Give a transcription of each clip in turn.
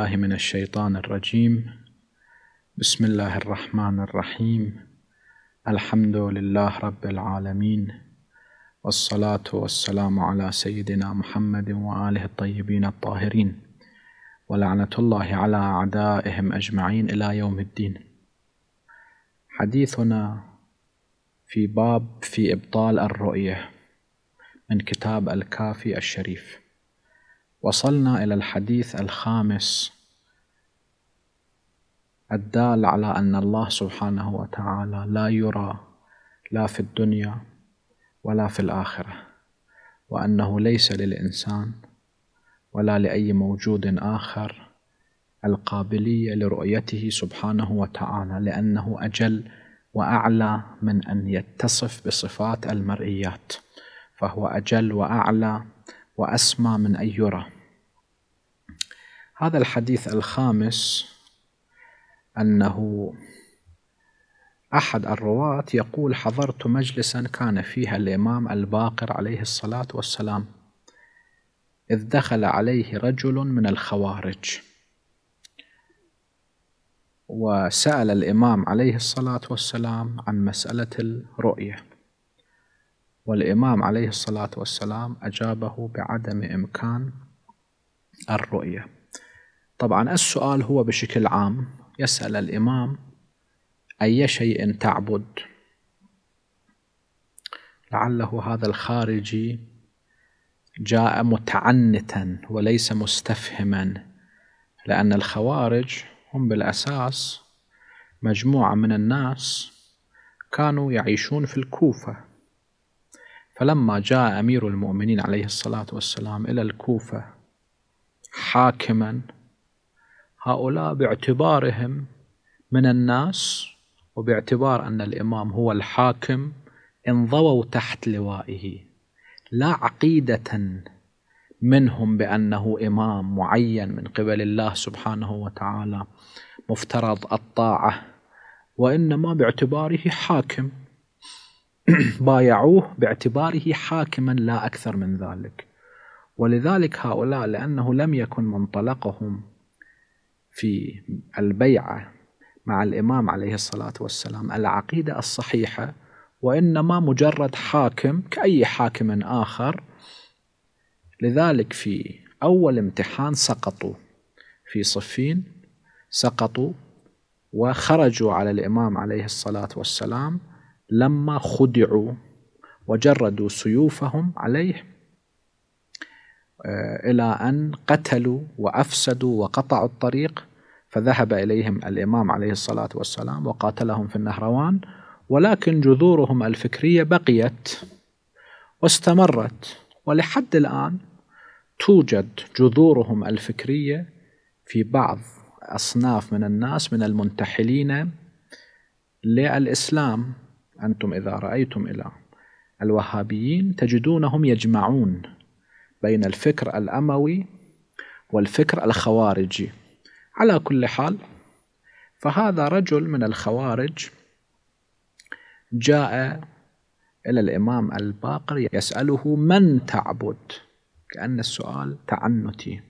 بالله من الشيطان الرجيم بسم الله الرحمن الرحيم الحمد لله رب العالمين والصلاة والسلام على سيدنا محمد وآله الطيبين الطاهرين ولعنة الله على أعدائهم أجمعين إلى يوم الدين حديثنا في باب في إبطال الرؤية من كتاب الكافي الشريف وصلنا إلى الحديث الخامس الدال على أن الله سبحانه وتعالى لا يرى لا في الدنيا ولا في الآخرة وأنه ليس للإنسان ولا لأي موجود آخر القابلية لرؤيته سبحانه وتعالى لأنه أجل وأعلى من أن يتصف بصفات المرئيات فهو أجل وأعلى وأسمى من أن يرى هذا الحديث الخامس أنه أحد الرواة يقول حضرت مجلسا كان فيها الإمام الباقر عليه الصلاة والسلام إذ دخل عليه رجل من الخوارج وسأل الإمام عليه الصلاة والسلام عن مسألة الرؤية والإمام عليه الصلاة والسلام أجابه بعدم إمكان الرؤية طبعا السؤال هو بشكل عام يسأل الإمام أي شيء تعبد لعله هذا الخارجي جاء متعنتا وليس مستفهما لأن الخوارج هم بالأساس مجموعة من الناس كانوا يعيشون في الكوفة فلما جاء أمير المؤمنين عليه الصلاة والسلام إلى الكوفة حاكما هؤلاء باعتبارهم من الناس وباعتبار أن الإمام هو الحاكم انضووا تحت لوائه لا عقيدة منهم بأنه إمام معين من قبل الله سبحانه وتعالى مفترض الطاعة وإنما باعتباره حاكم بايعوه باعتباره حاكما لا أكثر من ذلك ولذلك هؤلاء لأنه لم يكن منطلقهم في البيعة مع الإمام عليه الصلاة والسلام العقيدة الصحيحة وإنما مجرد حاكم كأي حاكم آخر لذلك في أول امتحان سقطوا في صفين سقطوا وخرجوا على الإمام عليه الصلاة والسلام لما خدعوا وجردوا سيوفهم عليه آه، إلى أن قتلوا وأفسدوا وقطعوا الطريق فذهب إليهم الإمام عليه الصلاة والسلام وقاتلهم في النهروان ولكن جذورهم الفكرية بقيت واستمرت ولحد الآن توجد جذورهم الفكرية في بعض أصناف من الناس من المنتحلين للإسلام أنتم إذا رأيتم إلى الوهابيين تجدونهم يجمعون بين الفكر الأموي والفكر الخوارجي على كل حال فهذا رجل من الخوارج جاء إلى الإمام الباقر يسأله من تعبد كأن السؤال تعنتي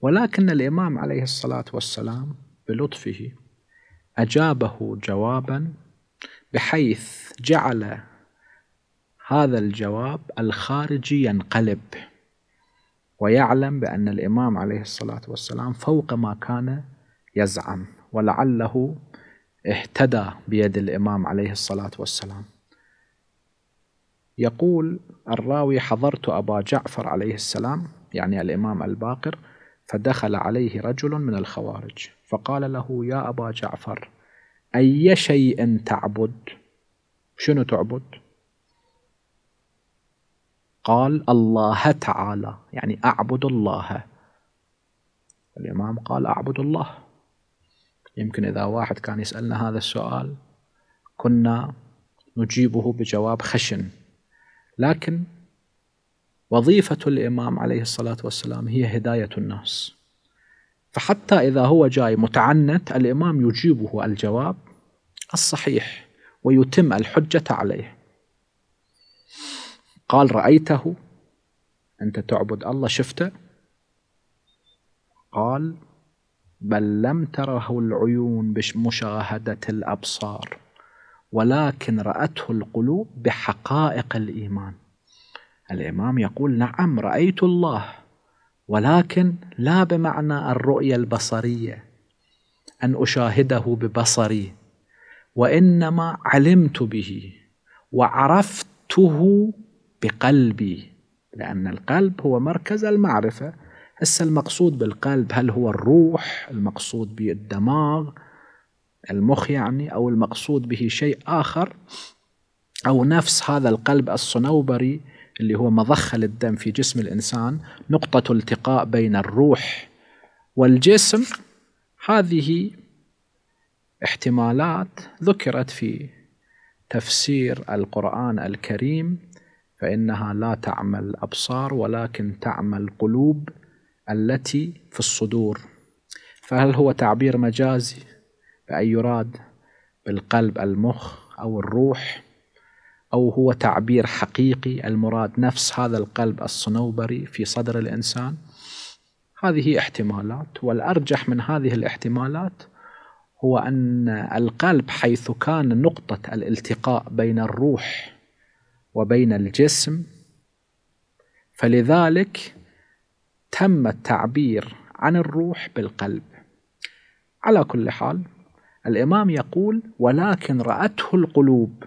ولكن الإمام عليه الصلاة والسلام بلطفه أجابه جوابا بحيث جعل هذا الجواب الخارجي ينقلب ويعلم بأن الإمام عليه الصلاة والسلام فوق ما كان يزعم ولعله اهتدى بيد الإمام عليه الصلاة والسلام يقول الراوي حضرت أبا جعفر عليه السلام يعني الإمام الباقر فدخل عليه رجل من الخوارج فقال له يا أبا جعفر أي شيء تعبد شنو تعبد قال الله تعالى يعني أعبد الله الإمام قال أعبد الله يمكن إذا واحد كان يسألنا هذا السؤال كنا نجيبه بجواب خشن لكن وظيفة الإمام عليه الصلاة والسلام هي هداية الناس فحتى إذا هو جاي متعنت الإمام يجيبه الجواب الصحيح ويتم الحجة عليه قال رأيته أنت تعبد الله شفته قال بل لم تره العيون بمشاهدة الأبصار ولكن رأته القلوب بحقائق الإيمان الإمام يقول نعم رأيت الله ولكن لا بمعنى الرؤيه البصريه ان اشاهده ببصري وانما علمت به وعرفته بقلبي لان القلب هو مركز المعرفه هسه المقصود بالقلب هل هو الروح المقصود به الدماغ المخ يعني او المقصود به شيء اخر او نفس هذا القلب الصنوبري اللي هو مضخة للدم في جسم الإنسان نقطة التقاء بين الروح والجسم هذه احتمالات ذكرت في تفسير القرآن الكريم فإنها لا تعمى الأبصار ولكن تعمى القلوب التي في الصدور فهل هو تعبير مجازي بأن يراد بالقلب المخ أو الروح أو هو تعبير حقيقي المراد نفس هذا القلب الصنوبري في صدر الإنسان هذه احتمالات والأرجح من هذه الاحتمالات هو أن القلب حيث كان نقطة الالتقاء بين الروح وبين الجسم فلذلك تم التعبير عن الروح بالقلب على كل حال الإمام يقول ولكن رأته القلوب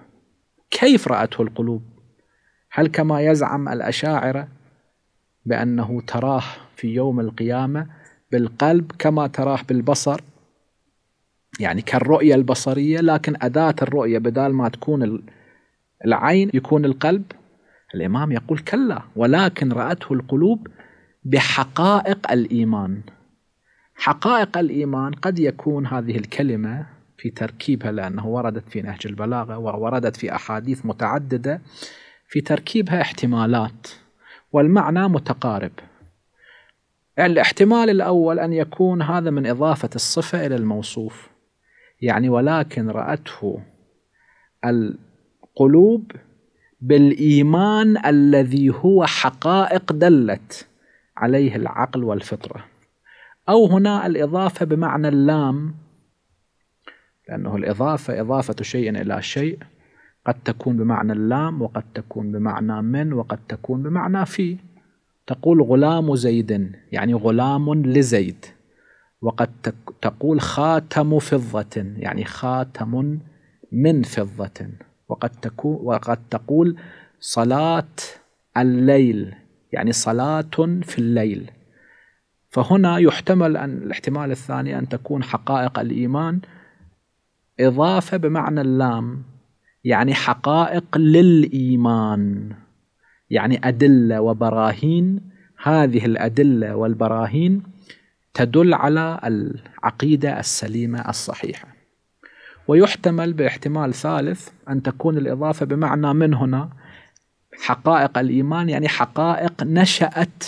كيف رأته القلوب هل كما يزعم الأشاعرة بأنه تراه في يوم القيامة بالقلب كما تراه بالبصر يعني كالرؤية البصرية لكن أداة الرؤية بدال ما تكون العين يكون القلب الإمام يقول كلا ولكن رأته القلوب بحقائق الإيمان حقائق الإيمان قد يكون هذه الكلمة في تركيبها لأنه وردت في نهج البلاغة ووردت في أحاديث متعددة في تركيبها احتمالات والمعنى متقارب الاحتمال الأول أن يكون هذا من إضافة الصفة إلى الموصوف يعني ولكن رأته القلوب بالإيمان الذي هو حقائق دلت عليه العقل والفطرة أو هنا الإضافة بمعنى اللام لأنه الإضافة إضافة شيء إلى شيء قد تكون بمعنى اللام وقد تكون بمعنى من وقد تكون بمعنى في تقول غلام زيد يعني غلام لزيد وقد تقول خاتم فضة يعني خاتم من فضة وقد تكون وقد تقول صلاة الليل يعني صلاة في الليل فهنا يحتمل أن الاحتمال الثاني أن تكون حقائق الإيمان إضافة بمعنى اللام يعني حقائق للإيمان يعني أدلة وبراهين هذه الأدلة والبراهين تدل على العقيدة السليمة الصحيحة ويحتمل باحتمال ثالث أن تكون الإضافة بمعنى من هنا حقائق الإيمان يعني حقائق نشأت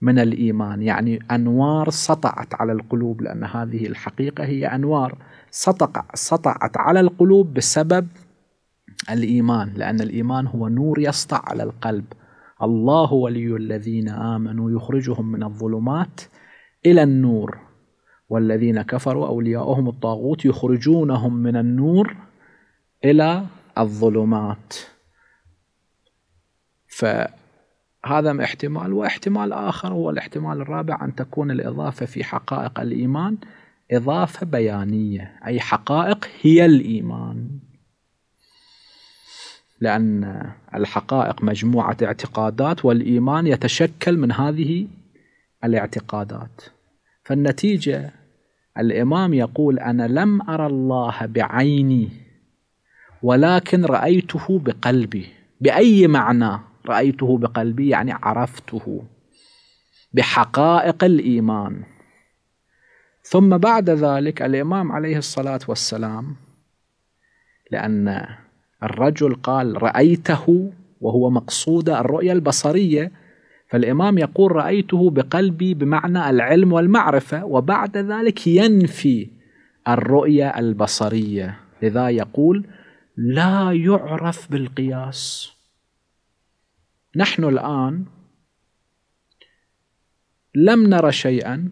من الإيمان يعني أنوار سطعت على القلوب لأن هذه الحقيقة هي أنوار سطع سطعت على القلوب بسبب الإيمان لأن الإيمان هو نور يسطع على القلب الله ولي الذين آمنوا يخرجهم من الظلمات إلى النور والذين كفروا أولياؤهم الطاغوت يخرجونهم من النور إلى الظلمات فهذا احتمال واحتمال آخر هو الاحتمال الرابع أن تكون الإضافة في حقائق الإيمان إضافة بيانية أي حقائق هي الإيمان لأن الحقائق مجموعة اعتقادات والإيمان يتشكل من هذه الاعتقادات فالنتيجة الإمام يقول أنا لم أرى الله بعيني ولكن رأيته بقلبي بأي معنى رأيته بقلبي يعني عرفته بحقائق الإيمان ثم بعد ذلك الإمام عليه الصلاة والسلام لأن الرجل قال رأيته وهو مقصود الرؤية البصرية فالإمام يقول رأيته بقلبي بمعنى العلم والمعرفة وبعد ذلك ينفي الرؤية البصرية لذا يقول لا يعرف بالقياس نحن الآن لم نرى شيئا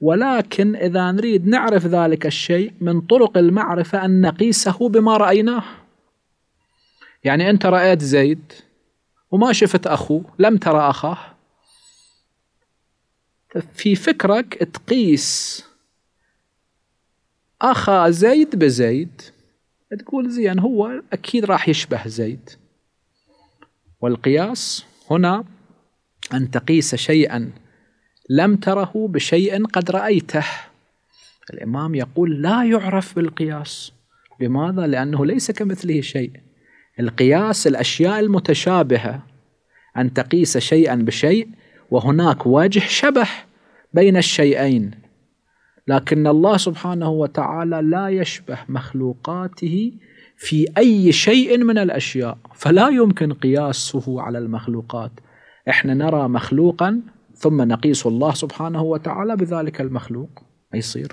ولكن إذا نريد نعرف ذلك الشيء من طرق المعرفة أن نقيسه بما رأيناه يعني أنت رأيت زيد وما شفت أخوه لم ترى أخاه في فكرك تقيس أخا زيد بزيد تقول زين هو أكيد راح يشبه زيد والقياس هنا أن تقيس شيئا لم تره بشيء قد رأيته الإمام يقول لا يعرف بالقياس لماذا؟ لأنه ليس كمثله شيء القياس الأشياء المتشابهة أن تقيس شيئا بشيء وهناك وجه شبه بين الشيئين لكن الله سبحانه وتعالى لا يشبه مخلوقاته في أي شيء من الأشياء فلا يمكن قياسه على المخلوقات احنا نرى مخلوقا ثم نقيس الله سبحانه وتعالى بذلك المخلوق ما يصير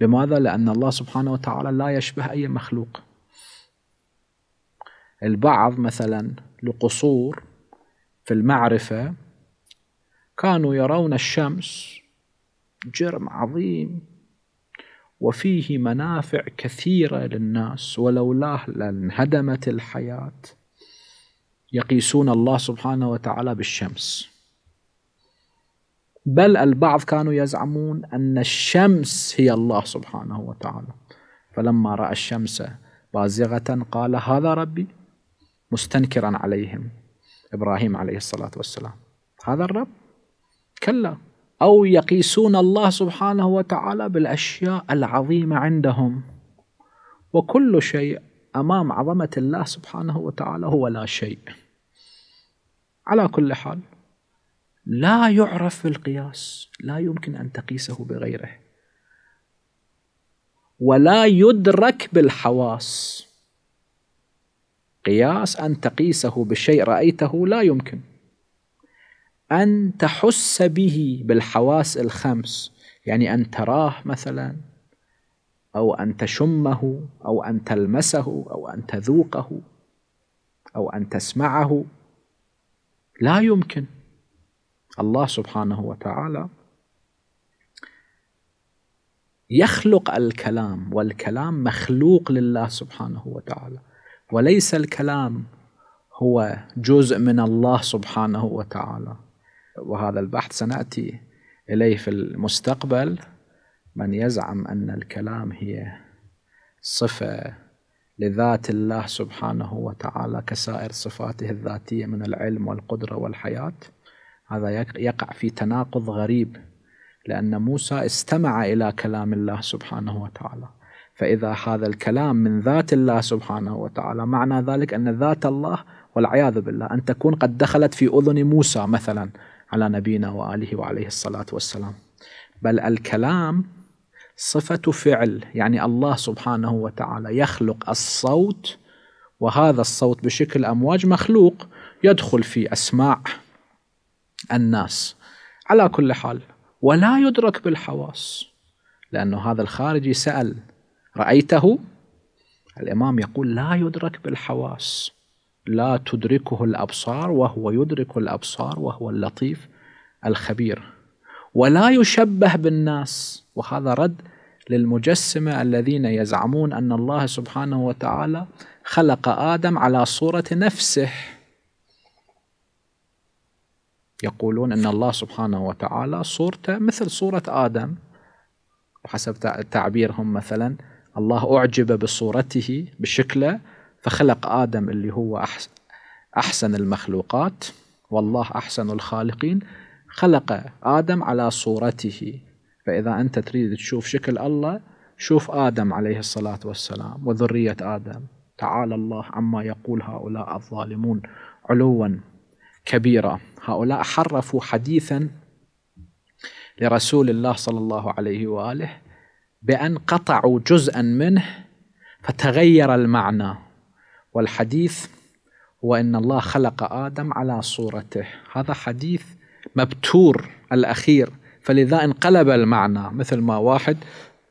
لماذا؟ لأن الله سبحانه وتعالى لا يشبه أي مخلوق البعض مثلا لقصور في المعرفة كانوا يرون الشمس جرم عظيم وفيه منافع كثيرة للناس ولولاه لانهدمت الحياة يقيسون الله سبحانه وتعالى بالشمس بل البعض كانوا يزعمون أن الشمس هي الله سبحانه وتعالى فلما رأى الشمس بازغة قال هذا ربي مستنكرا عليهم إبراهيم عليه الصلاة والسلام هذا الرب كلا أو يقيسون الله سبحانه وتعالى بالأشياء العظيمة عندهم وكل شيء أمام عظمة الله سبحانه وتعالى هو لا شيء على كل حال لا يعرف بالقياس لا يمكن أن تقيسه بغيره ولا يدرك بالحواس قياس أن تقيسه بشيء رأيته لا يمكن أن تحس به بالحواس الخمس يعني أن تراه مثلا أو أن تشمه أو أن تلمسه أو أن تذوقه أو أن تسمعه لا يمكن الله سبحانه وتعالى يخلق الكلام والكلام مخلوق لله سبحانه وتعالى وليس الكلام هو جزء من الله سبحانه وتعالى وهذا البحث سناتي اليه في المستقبل من يزعم ان الكلام هي صفه لذات الله سبحانه وتعالى كسائر صفاته الذاتيه من العلم والقدره والحياه هذا يقع في تناقض غريب لأن موسى استمع إلى كلام الله سبحانه وتعالى فإذا هذا الكلام من ذات الله سبحانه وتعالى معنى ذلك أن ذات الله والعياذ بالله أن تكون قد دخلت في أذن موسى مثلا على نبينا وآله وعليه الصلاة والسلام بل الكلام صفة فعل يعني الله سبحانه وتعالى يخلق الصوت وهذا الصوت بشكل أمواج مخلوق يدخل في أسماع الناس على كل حال ولا يدرك بالحواس لأنه هذا الخارجي سأل رأيته الإمام يقول لا يدرك بالحواس لا تدركه الأبصار وهو يدرك الأبصار وهو اللطيف الخبير ولا يشبه بالناس وهذا رد للمجسمة الذين يزعمون أن الله سبحانه وتعالى خلق آدم على صورة نفسه يقولون أن الله سبحانه وتعالى صورته مثل صورة آدم وحسب تعبيرهم مثلا الله أعجب بصورته بشكله فخلق آدم اللي هو أحسن المخلوقات والله أحسن الخالقين خلق آدم على صورته فإذا أنت تريد تشوف شكل الله شوف آدم عليه الصلاة والسلام وذرية آدم تعالى الله عما يقول هؤلاء الظالمون علوا كبيرة هؤلاء حرفوا حديثا لرسول الله صلى الله عليه وآله بأن قطعوا جزءا منه فتغير المعنى والحديث هو إن الله خلق آدم على صورته هذا حديث مبتور الأخير فلذا انقلب المعنى مثل ما واحد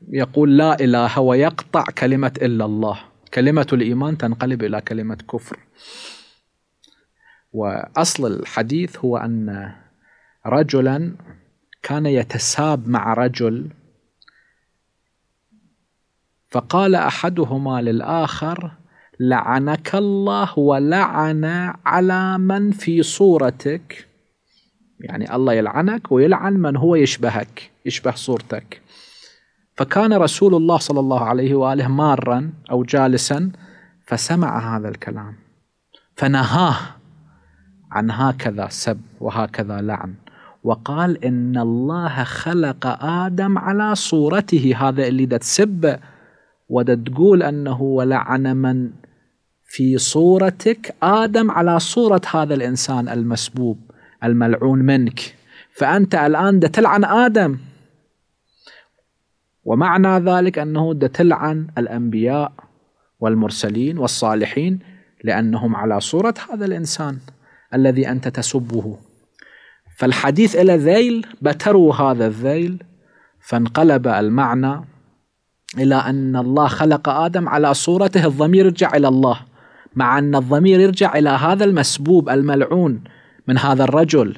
يقول لا إله ويقطع كلمة إلا الله كلمة الإيمان تنقلب إلى كلمة كفر واصل الحديث هو ان رجلا كان يتساب مع رجل فقال احدهما للاخر لعنك الله ولعن على من في صورتك يعني الله يلعنك ويلعن من هو يشبهك يشبه صورتك فكان رسول الله صلى الله عليه واله مارا او جالسا فسمع هذا الكلام فنهاه عن هكذا سب وهكذا لعن وقال إن الله خلق آدم على صورته هذا اللي دا تسبه ودا تقول أنه ولعن من في صورتك آدم على صورة هذا الإنسان المسبوب الملعون منك فأنت الآن دا تلعن آدم ومعنى ذلك أنه دا تلعن الأنبياء والمرسلين والصالحين لأنهم على صورة هذا الإنسان الذي أنت تسبه فالحديث إلى ذيل بتروا هذا الذيل فانقلب المعنى إلى أن الله خلق آدم على صورته الضمير يرجع إلى الله مع أن الضمير يرجع إلى هذا المسبوب الملعون من هذا الرجل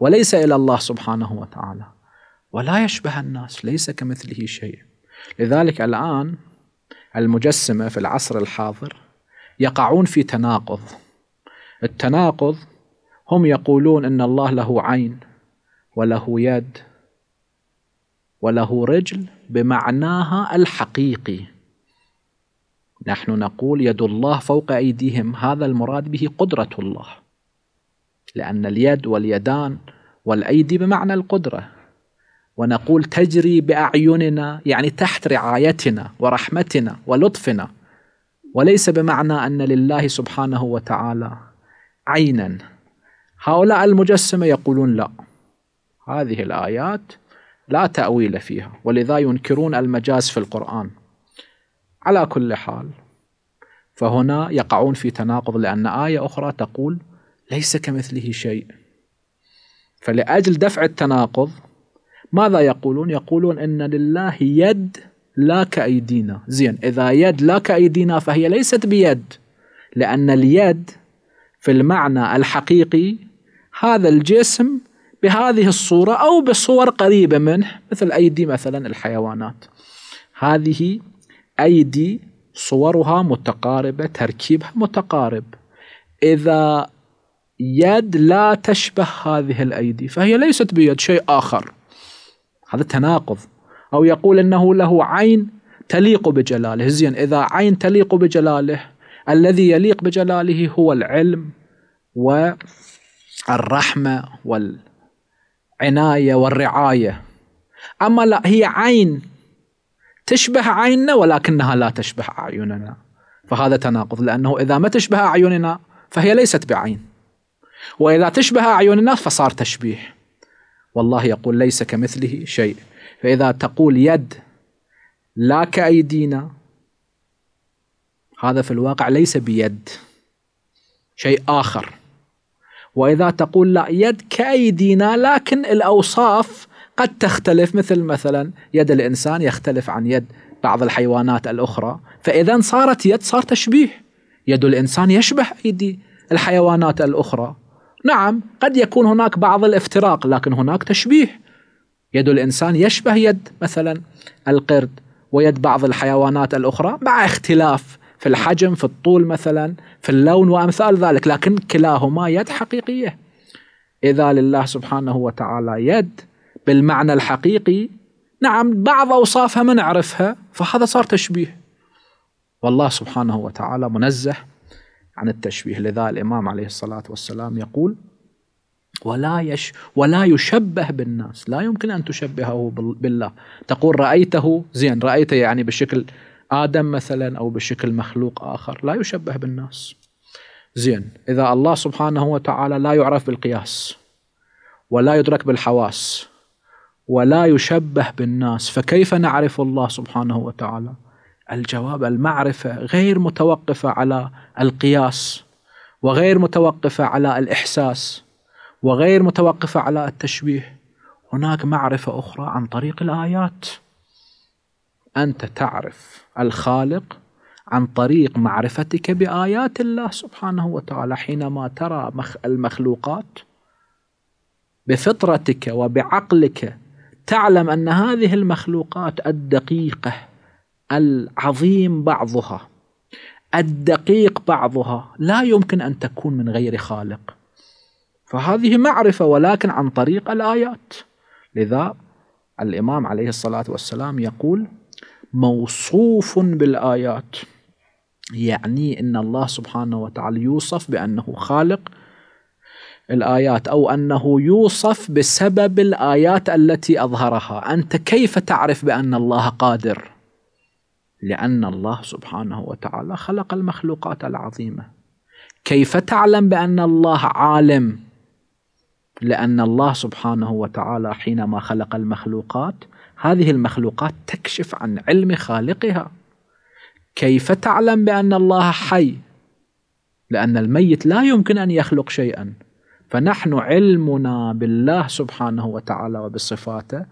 وليس إلى الله سبحانه وتعالى ولا يشبه الناس ليس كمثله شيء لذلك الآن المجسمة في العصر الحاضر يقعون في تناقض التناقض هم يقولون ان الله له عين وله يد وله رجل بمعناها الحقيقي نحن نقول يد الله فوق ايديهم هذا المراد به قدره الله لان اليد واليدان والايدي بمعنى القدره ونقول تجري باعيننا يعني تحت رعايتنا ورحمتنا ولطفنا وليس بمعنى ان لله سبحانه وتعالى عينا هؤلاء المجسمة يقولون لا هذه الآيات لا تأويل فيها ولذا ينكرون المجاز في القرآن على كل حال فهنا يقعون في تناقض لأن آية أخرى تقول ليس كمثله شيء فلأجل دفع التناقض ماذا يقولون؟ يقولون إن لله يد لا كأيدينا زين إذا يد لا كأيدينا فهي ليست بيد لأن اليد في المعنى الحقيقي هذا الجسم بهذه الصورة أو بصور قريبة منه مثل أيدي مثلا الحيوانات هذه أيدي صورها متقاربة تركيبها متقارب إذا يد لا تشبه هذه الأيدي فهي ليست بيد شيء آخر هذا تناقض أو يقول أنه له عين تليق بجلاله زين إذا عين تليق بجلاله الذي يليق بجلاله هو العلم والرحمة والعناية والرعاية أما لا هي عين تشبه عيننا ولكنها لا تشبه أعيننا فهذا تناقض لأنه إذا ما تشبه أعيننا فهي ليست بعين وإذا تشبه أعيننا فصار تشبيه والله يقول ليس كمثله شيء فإذا تقول يد لا كأيدينا هذا في الواقع ليس بيد شيء آخر وإذا تقول لا يد كأيدينا لكن الأوصاف قد تختلف مثل مثلا يد الإنسان يختلف عن يد بعض الحيوانات الأخرى فإذا صارت يد صار تشبيه يد الإنسان يشبه أيدي الحيوانات الأخرى نعم قد يكون هناك بعض الافتراق لكن هناك تشبيه يد الإنسان يشبه يد مثلا القرد ويد بعض الحيوانات الأخرى مع اختلاف في الحجم في الطول مثلا في اللون وأمثال ذلك لكن كلاهما يد حقيقية إذا لله سبحانه وتعالى يد بالمعنى الحقيقي نعم بعض أوصافها ما نعرفها فهذا صار تشبيه والله سبحانه وتعالى منزه عن التشبيه لذا الإمام عليه الصلاة والسلام يقول ولا يش ولا يشبه بالناس لا يمكن أن تشبهه بالله تقول رأيته زين رأيته يعني بشكل آدم مثلا أو بشكل مخلوق آخر لا يشبه بالناس زين إذا الله سبحانه وتعالى لا يعرف بالقياس ولا يدرك بالحواس ولا يشبه بالناس فكيف نعرف الله سبحانه وتعالى الجواب المعرفة غير متوقفة على القياس وغير متوقفة على الإحساس وغير متوقفة على التشبيه هناك معرفة أخرى عن طريق الآيات أنت تعرف الخالق عن طريق معرفتك بآيات الله سبحانه وتعالى حينما ترى المخلوقات بفطرتك وبعقلك تعلم أن هذه المخلوقات الدقيقة العظيم بعضها الدقيق بعضها لا يمكن أن تكون من غير خالق فهذه معرفة ولكن عن طريق الآيات لذا الإمام عليه الصلاة والسلام يقول موصوف بالآيات يعني أن الله سبحانه وتعالى يوصف بأنه خالق الآيات أو أنه يوصف بسبب الآيات التي أظهرها أنت كيف تعرف بأن الله قادر؟ لأن الله سبحانه وتعالى خلق المخلوقات العظيمة كيف تعلم بأن الله عالم؟ لأن الله سبحانه وتعالى حينما خلق المخلوقات هذه المخلوقات تكشف عن علم خالقها كيف تعلم بأن الله حي لأن الميت لا يمكن أن يخلق شيئا فنحن علمنا بالله سبحانه وتعالى وبصفاته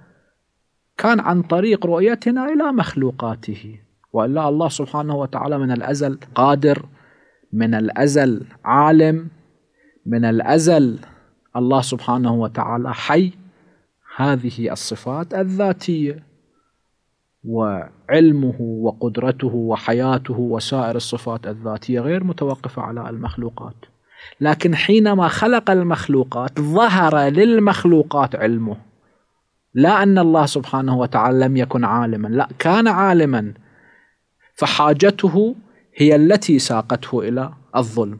كان عن طريق رؤيتنا إلى مخلوقاته وإلا الله سبحانه وتعالى من الأزل قادر من الأزل عالم من الأزل الله سبحانه وتعالى حي هذه الصفات الذاتيه وعلمه وقدرته وحياته وسائر الصفات الذاتيه غير متوقفه على المخلوقات لكن حينما خلق المخلوقات ظهر للمخلوقات علمه لا ان الله سبحانه وتعالى لم يكن عالما لا كان عالما فحاجته هي التي ساقته الى الظلم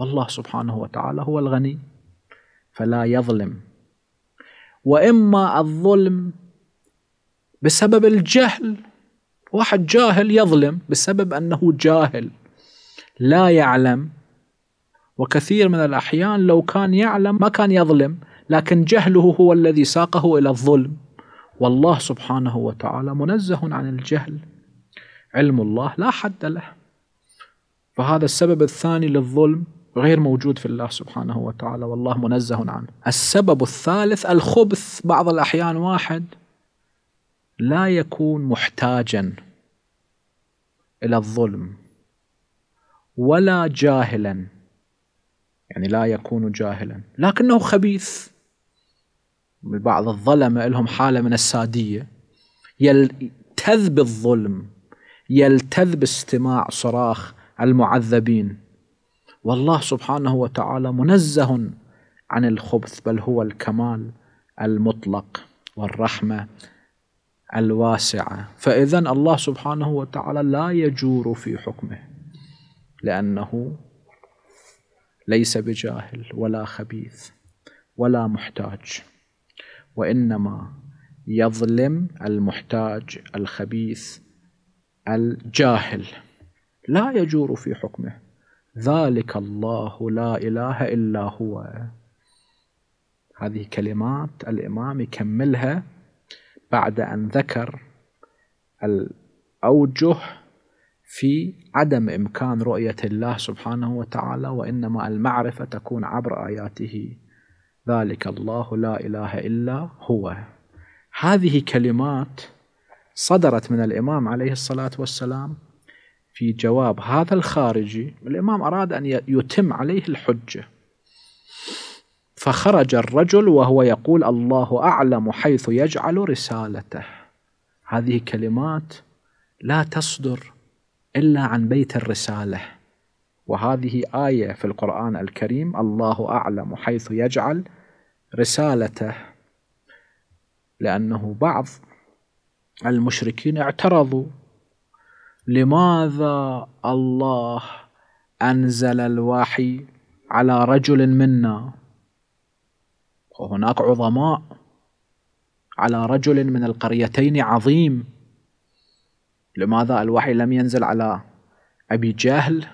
والله سبحانه وتعالى هو الغني فلا يظلم واما الظلم بسبب الجهل واحد جاهل يظلم بسبب انه جاهل لا يعلم وكثير من الاحيان لو كان يعلم ما كان يظلم لكن جهله هو الذي ساقه الى الظلم والله سبحانه وتعالى منزه عن الجهل علم الله لا حد له فهذا السبب الثاني للظلم غير موجود في الله سبحانه وتعالى والله منزه عنه السبب الثالث الخبث بعض الأحيان واحد لا يكون محتاجا إلى الظلم ولا جاهلا يعني لا يكون جاهلا لكنه خبيث بعض الظلمة لهم حالة من السادية يلتذ بالظلم يلتذ باستماع صراخ المعذبين والله سبحانه وتعالى منزه عن الخبث بل هو الكمال المطلق والرحمه الواسعه فاذا الله سبحانه وتعالى لا يجور في حكمه لانه ليس بجاهل ولا خبيث ولا محتاج وانما يظلم المحتاج الخبيث الجاهل لا يجور في حكمه ذلك الله لا إله إلا هو هذه كلمات الإمام يكملها بعد أن ذكر الأوجه في عدم إمكان رؤية الله سبحانه وتعالى وإنما المعرفة تكون عبر آياته ذلك الله لا إله إلا هو هذه كلمات صدرت من الإمام عليه الصلاة والسلام في جواب هذا الخارجي الإمام أراد أن يتم عليه الحجة فخرج الرجل وهو يقول الله أعلم حيث يجعل رسالته هذه كلمات لا تصدر إلا عن بيت الرسالة وهذه آية في القرآن الكريم الله أعلم حيث يجعل رسالته لأنه بعض المشركين اعترضوا لماذا الله أنزل الوحي على رجل منا وهناك عظماء على رجل من القريتين عظيم لماذا الوحي لم ينزل على أبي جهل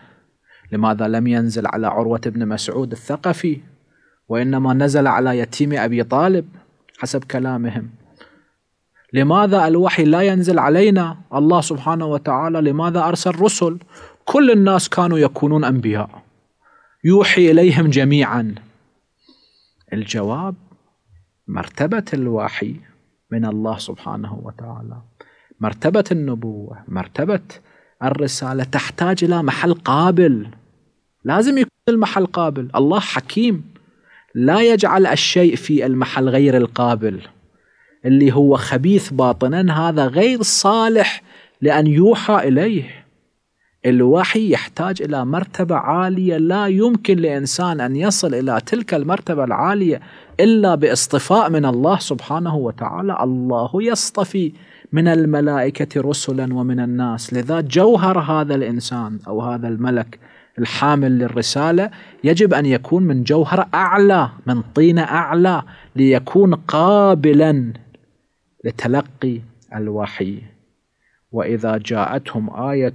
لماذا لم ينزل على عروة بن مسعود الثقفي وإنما نزل على يتيم أبي طالب حسب كلامهم لماذا الوحي لا ينزل علينا الله سبحانه وتعالى لماذا أرسل رسل كل الناس كانوا يكونون أنبياء يوحي إليهم جميعا الجواب مرتبة الوحي من الله سبحانه وتعالى مرتبة النبوة مرتبة الرسالة تحتاج إلى محل قابل لازم يكون المحل قابل الله حكيم لا يجعل الشيء في المحل غير القابل اللي هو خبيث باطنا هذا غير صالح لأن يوحى إليه الوحي يحتاج إلى مرتبة عالية لا يمكن لإنسان أن يصل إلى تلك المرتبة العالية إلا باصطفاء من الله سبحانه وتعالى الله يصطفي من الملائكة رسلا ومن الناس لذا جوهر هذا الإنسان أو هذا الملك الحامل للرسالة يجب أن يكون من جوهر أعلى من طين أعلى ليكون قابلا لتلقي الوحي واذا جاءتهم ايه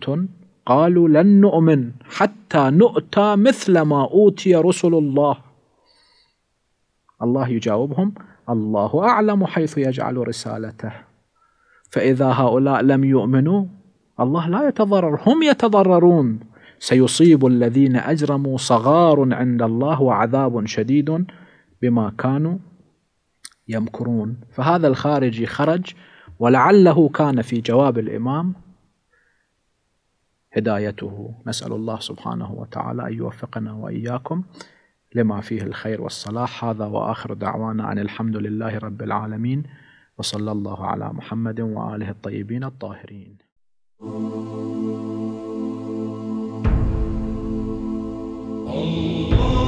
قالوا لن نؤمن حتى نؤتى مثل ما اوتي رسل الله الله يجاوبهم الله اعلم حيث يجعل رسالته فاذا هؤلاء لم يؤمنوا الله لا يتضرر هم يتضررون سيصيب الذين اجرموا صغار عند الله وعذاب شديد بما كانوا يمكرون فهذا الخارجي خرج ولعله كان في جواب الإمام هدايته نسأل الله سبحانه وتعالى أن يوفقنا وإياكم لما فيه الخير والصلاح هذا وآخر دعوانا عن الحمد لله رب العالمين وصلى الله على محمد وآله الطيبين الطاهرين Allah